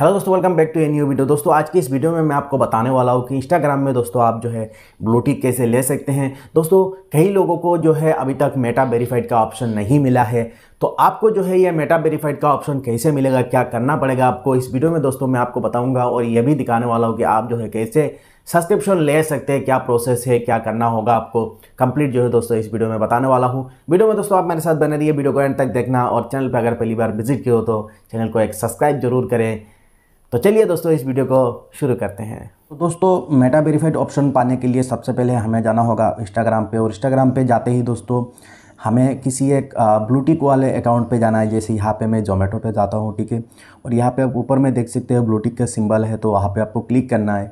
hello दोस्तों welcome back to a new video दोस्तों आज की इस वीडियो में मैं आपको बताने वाला हूँ कि इंस्टाग्राम में दोस्तों आप जो है ब्लूटिक कैसे ले सकते हैं दोस्तों कई लोगों को जो है अभी तक मेटा वेरीफाइड का ऑप्शन नहीं मिला है तो आपको जो है यह मेटा वेरीफाइड का ऑप्शन कैसे मिलेगा क्या करना पड़ेगा आपको इस वीडियो में दोस्तों मैं आपको बताऊँगा और यह भी दिखाने वाला हूँ कि आप जो है कैसे सब्सक्रिप्शन ले सकते हैं क्या प्रोसेस है क्या करना होगा आपको कंप्लीट जो है दोस्तों इस वीडियो में बताने वाला हूँ वीडियो में दोस्तों आप मेरे साथ बने रहिए वीडियो को एंड तक देखना और चैनल पर अगर पहली बार विजिट किए हो तो चैनल को एक सब्सक्राइब जरूर करें तो चलिए दोस्तों इस वीडियो को शुरू करते हैं तो दोस्तों मेटा वेरीफाइड ऑप्शन पाने के लिए सबसे पहले हमें जाना होगा इंस्टाग्राम पे और इंस्टाग्राम पे जाते ही दोस्तों हमें किसी एक ब्लूटिक वाले अकाउंट पे जाना है जैसे यहाँ पे मैं जोमेटो पे जाता हूँ ठीक है और यहाँ पे आप ऊपर में देख सकते हो ब्लूटिक का सिंबल है तो वहाँ पर आपको क्लिक करना है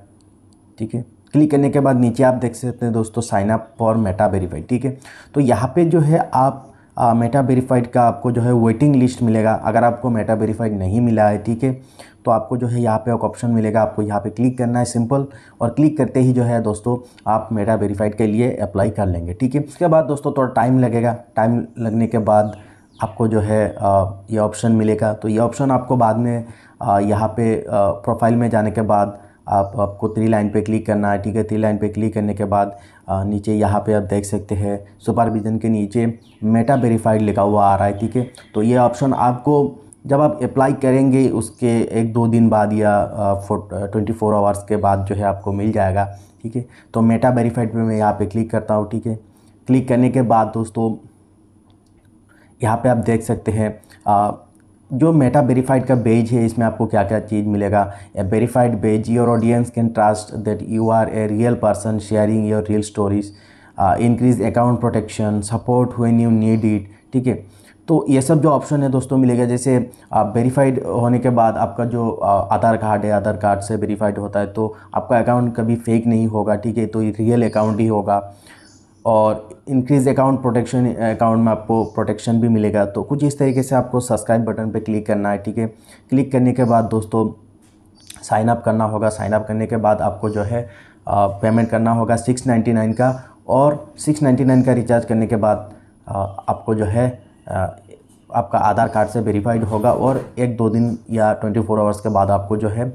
ठीक है क्लिक करने के बाद नीचे आप देख सकते हैं दोस्तों साइनअप फॉर मेटा वेरीफाइड ठीक है तो यहाँ पे जो है आप मेटा वेरीफाइड का आपको जो है वेटिंग लिस्ट मिलेगा अगर आपको मेटा वेरीफाइड नहीं मिला है ठीक है तो आपको जो है यहाँ पे एक ऑप्शन मिलेगा आपको यहाँ पे क्लिक करना है सिंपल और क्लिक करते ही जो है दोस्तों आप मेटा वेरीफाइड के लिए अप्लाई कर लेंगे ठीक है इसके बाद दोस्तों थोड़ा टाइम लगेगा टाइम लगने के बाद आपको जो है ये ऑप्शन मिलेगा तो ये ऑप्शन आपको बाद में यहाँ पे प्रोफाइल में जाने के बाद आप आपको थ्री लाइन पे क्लिक करना है ठीक है थ्री लाइन पे क्लिक करने के बाद आ, नीचे यहाँ पे आप देख सकते हैं सुपरविज़न के नीचे मेटा वेरीफाइड लिखा हुआ आ रहा है ठीक है तो ये ऑप्शन आपको जब आप अप्लाई करेंगे उसके एक दो दिन बाद या ट्वेंटी फोर आवर्स के बाद जो है आपको मिल जाएगा ठीक है तो मेटा वेरीफाइड पर मैं यहाँ पर क्लिक करता हूँ ठीक है क्लिक करने के बाद दोस्तों यहाँ पर आप देख सकते हैं जो मेटा वेरीफाइड का बेज है इसमें आपको क्या क्या चीज़ मिलेगा a verified badge your audience can trust that you are a real person sharing your real stories increase account protection support when you need it ठीक है तो ये सब जो ऑप्शन है दोस्तों मिलेगा जैसे आप uh, वेरीफाइड होने के बाद आपका जो uh, आधार कार्ड है आधार कार्ड से वेरीफाइड होता है तो आपका अकाउंट कभी फेक नहीं होगा ठीक है तो रियल अकाउंट ही होगा और इंक्रीज अकाउंट प्रोटेक्शन अकाउंट में आपको प्रोटेक्शन भी मिलेगा तो कुछ इस तरीके से आपको सब्सक्राइब बटन पर क्लिक करना है ठीक है क्लिक करने के बाद दोस्तों साइन अप करना होगा साइन अप करने के बाद आपको जो है पेमेंट करना होगा सिक्स नाइन्टी नाइन का और सिक्स नाइन्टी नाइन का रिचार्ज करने के बाद आपको जो है आपका आधार कार्ड से वेरीफाइड होगा और एक दो दिन या ट्वेंटी फोर आवर्स के बाद आपको जो है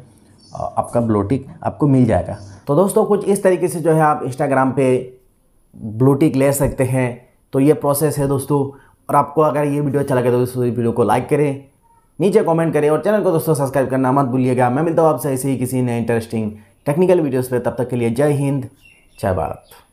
आपका ब्लोटिक आपको मिल जाएगा तो दोस्तों कुछ इस तरीके से जो है आप इंस्टाग्राम पे ब्लू टिक ले सकते हैं तो ये प्रोसेस है दोस्तों और आपको अगर ये वीडियो अच्छा लगे तो इस वीडियो को लाइक करें नीचे कमेंट करें और चैनल को दोस्तों सब्सक्राइब करना मत भूलिएगा मैं मिलता हूँ आपसे ऐसे ही किसी नए इंटरेस्टिंग टेक्निकल वीडियोस पे तब तक के लिए जय हिंद जय भारत